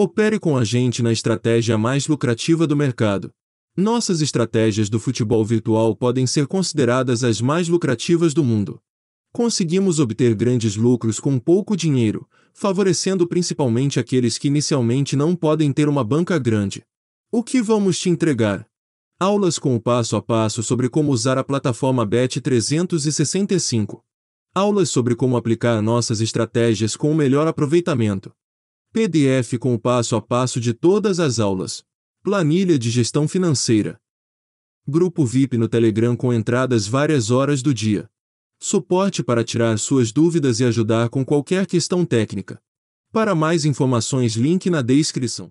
Opere com a gente na estratégia mais lucrativa do mercado. Nossas estratégias do futebol virtual podem ser consideradas as mais lucrativas do mundo. Conseguimos obter grandes lucros com pouco dinheiro, favorecendo principalmente aqueles que inicialmente não podem ter uma banca grande. O que vamos te entregar? Aulas com o passo a passo sobre como usar a plataforma Bet365. Aulas sobre como aplicar nossas estratégias com o melhor aproveitamento. PDF com o passo a passo de todas as aulas. Planilha de gestão financeira. Grupo VIP no Telegram com entradas várias horas do dia. Suporte para tirar suas dúvidas e ajudar com qualquer questão técnica. Para mais informações, link na descrição.